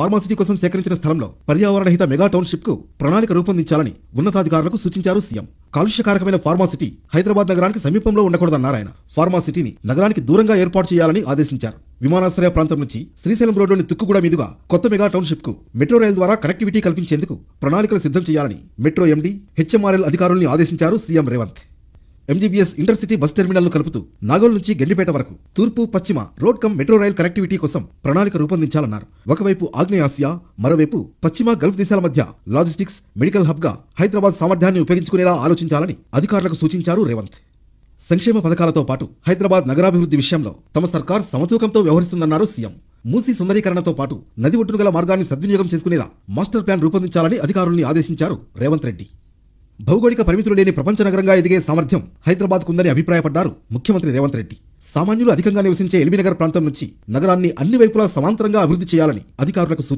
pharma city కోసం సేకరించిన స్థలంలో పర్యావరణహిత మెగా టౌన్షిప్ కు ప్రణాళిక రూపొందించాలని ఉన్నతాధికారులకు సూచించారు సీఎం కాలుష్యకారకమైన ఫార్మాసిటీ హైదరాబాద్ నగరానికి సమీపంలో ఉండకూడదన్నారు ఆయన ఫార్మాసిటీని నగరానికి దూరంగా ఏర్పాటు చేయాలని ఆదేశించారు విమానాశ్రయ ప్రాంతం నుంచి శ్రీశైలం రోడ్లోని తుక్కుగూడ మీదుగా కొత్త మెగా టౌన్షిప్ కు మెట్రో రైలు ద్వారా కనెక్టివిటీ కల్పించేందుకు ప్రణాళికలు సిద్ధం చేయాలని మెట్రో ఎండీ హెచ్ఎంఆర్ఎల్ అధికారుల్ని ఆదేశించారు CM Revanth MGBS intercity bus ను కలుపుతూ నాగోల్ నుంచి గెండిపేట వరకు తూర్పు పశ్చిమ road cum metro rail connectivity కోసం ప్రణాళిక రూపొందించాలన్నారు ఒకవైపు ఆగ్నేయాసియా మరోవైపు పశ్చిమ గల్ఫ్ దేశాల మధ్య లాజిస్టిక్స్ మెడికల్ హబ్గా హైదరాబాద్ సామర్థ్యాన్ని ఉపయోగించుకునేలా ఆలోచించాలని అధికారులకు సూచించారు రేవంత్ సంక్షేమ పథకాలతో పాటు హైదరాబాద్ నగరాభివృద్ధి విషయంలో తమ సర్కార్ సమతూకంతో వ్యవహరిస్తుందన్నారు సీఎం మూసి సుందరీకరణతో పాటు నది ఒడ్డును గల మార్గాన్ని సద్వినియోగం చేసుకునేలా మాస్టర్ ప్లాన్ రూపొందించాలని అధికారుల్ని ఆదేశించారు రేవంత్ రెడ్డి భౌగోళిక పరిమితులు లేని ప్రపంచ నగరంగా ఎదిగే సామర్థ్యం హైదరాబాద్కు ఉందని అభిప్రాయపడ్డారు ముఖ్యమంత్రి రేవంత్ రెడ్డి సామాన్యులు అధికంగా నివసించే ఎల్బీనగర్ ప్రాంతం నుంచి నగరాన్ని అన్ని వైపులా సమాంతరంగా అభివృద్ధి చేయాలని అధికారులకు సూచించారు